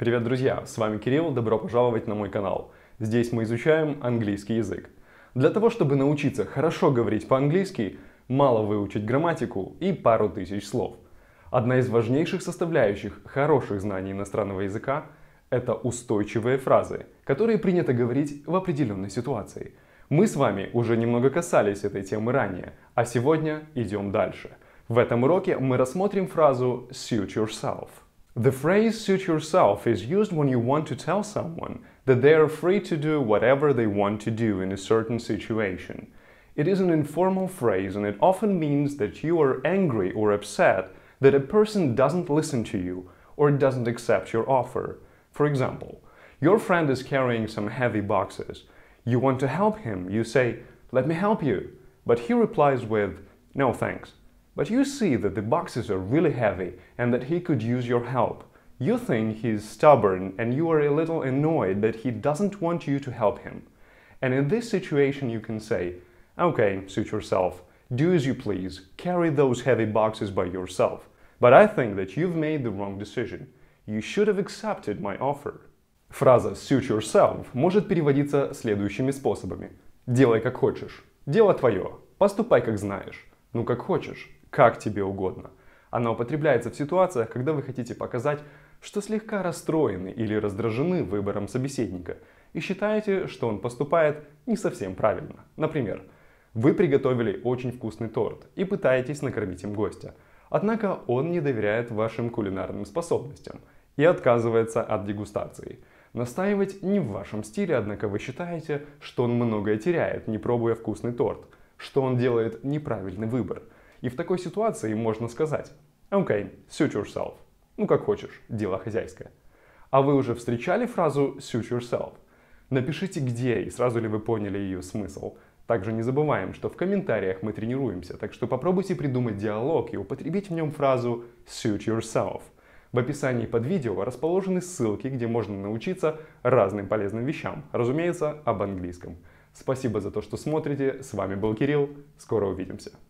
Привет, друзья! С вами Кирилл, добро пожаловать на мой канал. Здесь мы изучаем английский язык. Для того, чтобы научиться хорошо говорить по-английски, мало выучить грамматику и пару тысяч слов. Одна из важнейших составляющих хороших знаний иностранного языка – это устойчивые фразы, которые принято говорить в определенной ситуации. Мы с вами уже немного касались этой темы ранее, а сегодня идем дальше. В этом уроке мы рассмотрим фразу «suit yourself» – The phrase suit yourself is used when you want to tell someone that they are free to do whatever they want to do in a certain situation. It is an informal phrase and it often means that you are angry or upset that a person doesn't listen to you or doesn't accept your offer. For example, your friend is carrying some heavy boxes. You want to help him. You say, let me help you. But he replies with, no thanks. But you see that the boxes are really heavy and that he could use your help. You think he's stubborn and you are a little annoyed that he doesn't want you to help him. And in this situation you can say, okay, suit yourself, do as you please, carry those heavy boxes by yourself. But I think that you've made the wrong decision. You should have accepted my offer. Фраза «suit yourself» может переводиться следующими способами. «Делай как хочешь», «Дело твое», «Поступай как знаешь», «Ну как хочешь», как тебе угодно. Она употребляется в ситуациях, когда вы хотите показать, что слегка расстроены или раздражены выбором собеседника и считаете, что он поступает не совсем правильно. Например, вы приготовили очень вкусный торт и пытаетесь накормить им гостя. Однако он не доверяет вашим кулинарным способностям и отказывается от дегустации. Настаивать не в вашем стиле, однако вы считаете, что он многое теряет, не пробуя вкусный торт, что он делает неправильный выбор – и в такой ситуации можно сказать «Okay, suit yourself». Ну, как хочешь, дело хозяйское. А вы уже встречали фразу «suit yourself»? Напишите где и сразу ли вы поняли ее смысл. Также не забываем, что в комментариях мы тренируемся, так что попробуйте придумать диалог и употребить в нем фразу «suit yourself». В описании под видео расположены ссылки, где можно научиться разным полезным вещам, разумеется, об английском. Спасибо за то, что смотрите, с вами был Кирилл, скоро увидимся.